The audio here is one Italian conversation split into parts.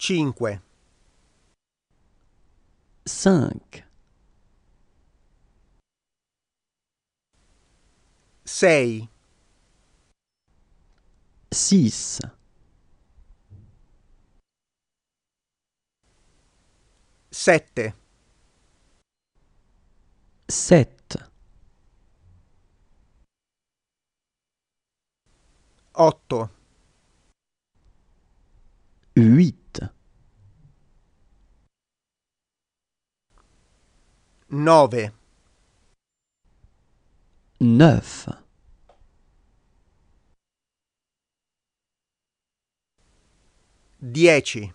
5 5 6 6 7 7 8 8 9 9 10 10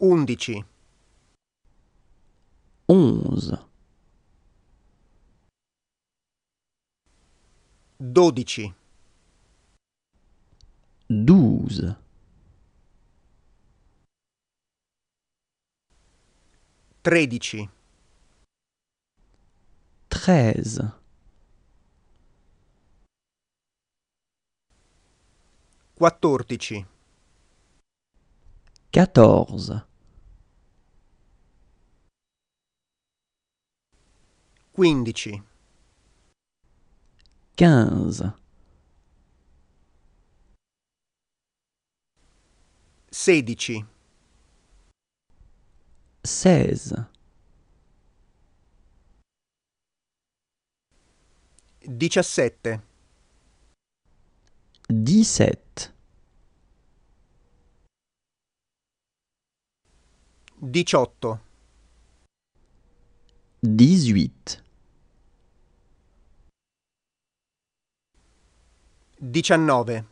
11 11 12 douze. Tredici. Treize. Quattordici. Quatorze. Quindici. Quinze. Sedici. Seize. Diciassette. Dix-sept. Diciotto. dix Diciannove.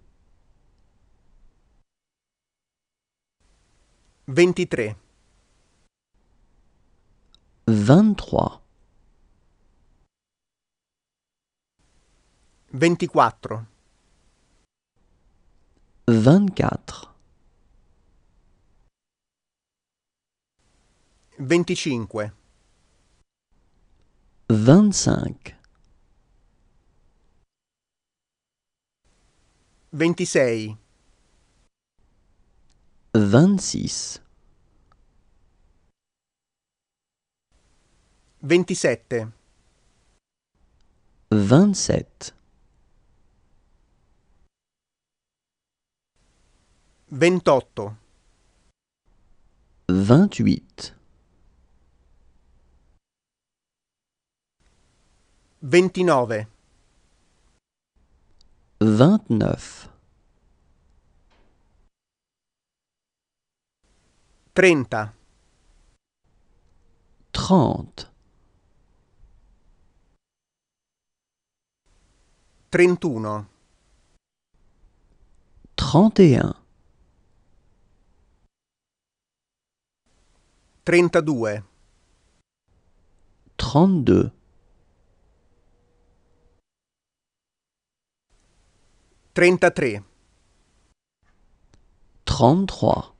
23 23 24 24 25 25 26 26 27 27 28 28 29 29 Trenta. Trente. Trentuno. Trente et un. Trentadue. Trentdue. Trentatré. Trentatré.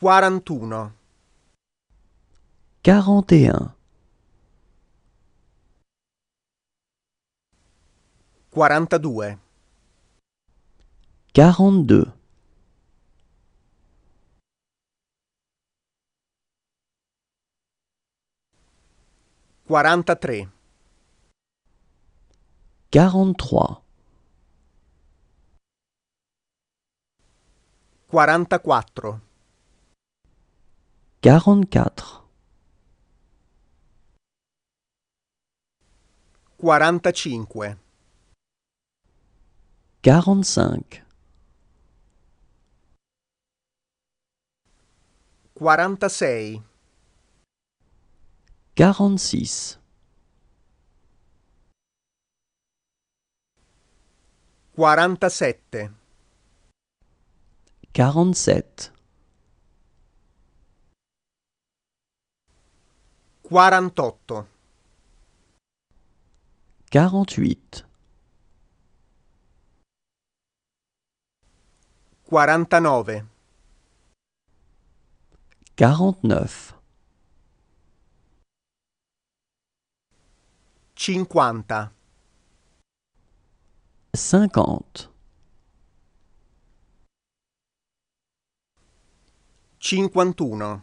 41 41 42 42 43 43 44 44 45 45 46 46 47 47 Quarantotto. Quaranthuit. Quarantanove. Quarantaneuf. Cinquanta. Cinquante. Cinquantuno.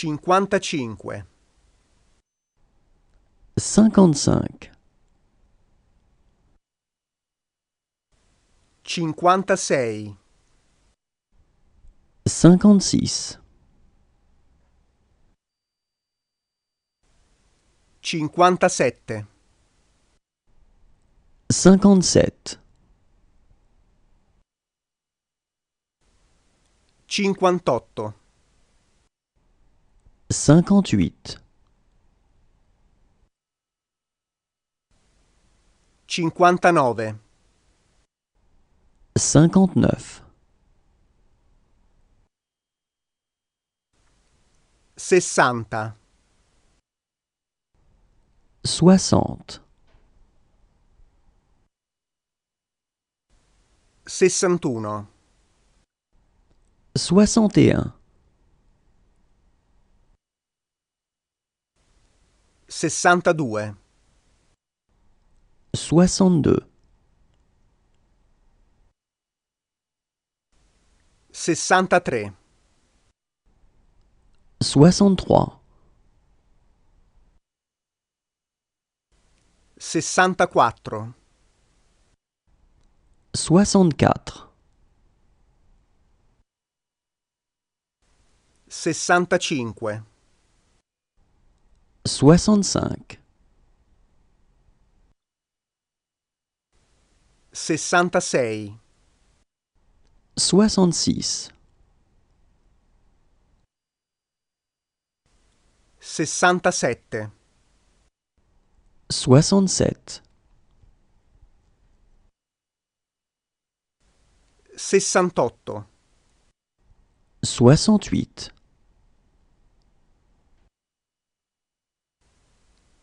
55 55 56 56 57 57 58 cinquante-huit Cinquante-neuf. cinquante-neuf soixante, soixante soixante et un Sessantadue. Soixante-deux. Sessantatré. Soixante-trois. Sessantaquattro. Sessantacinque. soixante-cinq. 66 Soixante-six. Seixante-sept. Soixante-sept. Soixante-huit.